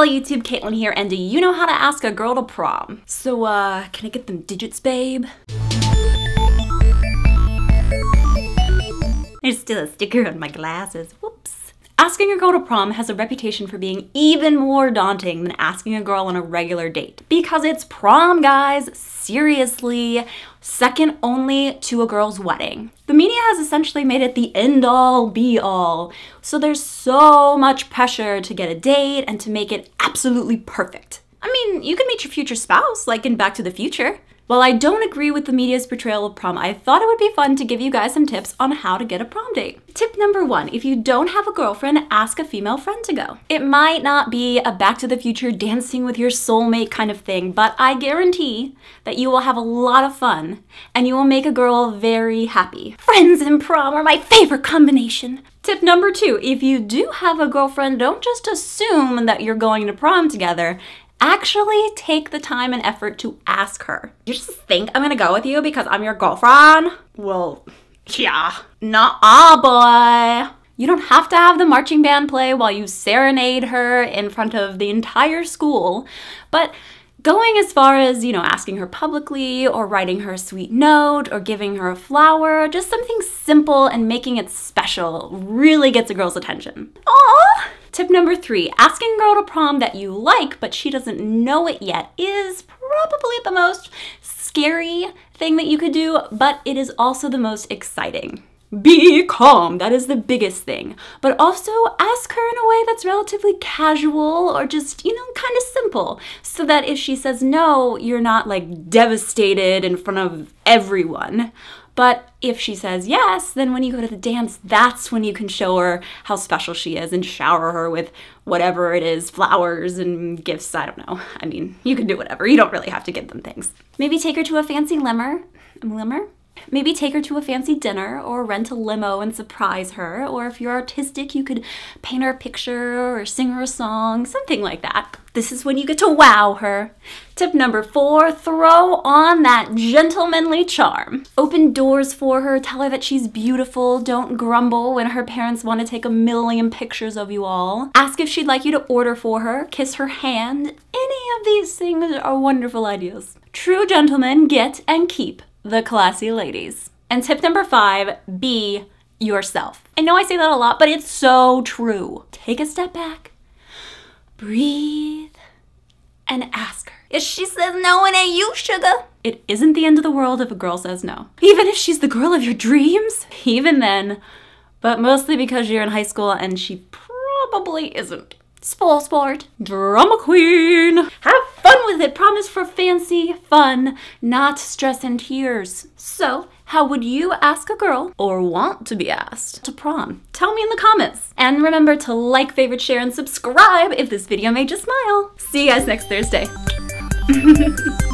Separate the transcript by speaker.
Speaker 1: Hello YouTube, Caitlin here, and do you know how to ask a girl to prom? So, uh, can I get them digits, babe? There's still a sticker on my glasses. Woo. Asking a girl to prom has a reputation for being even more daunting than asking a girl on a regular date because it's prom, guys, seriously, second only to a girl's wedding. The media has essentially made it the end all be all, so there's so much pressure to get a date and to make it absolutely perfect. I mean, you can meet your future spouse, like in Back to the Future. While I don't agree with the media's portrayal of prom, I thought it would be fun to give you guys some tips on how to get a prom date. Tip number one, if you don't have a girlfriend, ask a female friend to go. It might not be a back to the future dancing with your soulmate kind of thing, but I guarantee that you will have a lot of fun and you will make a girl very happy. Friends and prom are my favorite combination. Tip number two, if you do have a girlfriend, don't just assume that you're going to prom together actually take the time and effort to ask her. You just think I'm gonna go with you because I'm your girlfriend? Well, yeah. Nah, boy. You don't have to have the marching band play while you serenade her in front of the entire school, but going as far as, you know, asking her publicly or writing her a sweet note or giving her a flower, just something simple and making it special really gets a girl's attention. Aww! Tip number three, asking a girl to prom that you like but she doesn't know it yet is probably the most scary thing that you could do, but it is also the most exciting be calm. That is the biggest thing. But also ask her in a way that's relatively casual or just, you know, kind of simple. So that if she says no, you're not like devastated in front of everyone. But if she says yes, then when you go to the dance, that's when you can show her how special she is and shower her with whatever it is flowers and gifts. I don't know. I mean, you can do whatever. You don't really have to give them things. Maybe take her to a fancy lemur. limmer. Maybe take her to a fancy dinner or rent a limo and surprise her, or if you're artistic, you could paint her a picture or sing her a song, something like that. This is when you get to wow her. Tip number four throw on that gentlemanly charm. Open doors for her, tell her that she's beautiful, don't grumble when her parents want to take a million pictures of you all. Ask if she'd like you to order for her, kiss her hand. Any of these things are wonderful ideas. True gentlemen get and keep the classy ladies. And tip number five, be yourself. I know I say that a lot, but it's so true. Take a step back, breathe, and ask her. If she says no, it ain't you, sugar. It isn't the end of the world if a girl says no. Even if she's the girl of your dreams, even then, but mostly because you're in high school and she probably isn't. Spoil sport. Drama queen. Have fun with it. Promise for fancy fun, not stress and tears. So, how would you ask a girl, or want to be asked, to prom? Tell me in the comments. And remember to like, favorite, share, and subscribe if this video made you smile. See you guys next Thursday.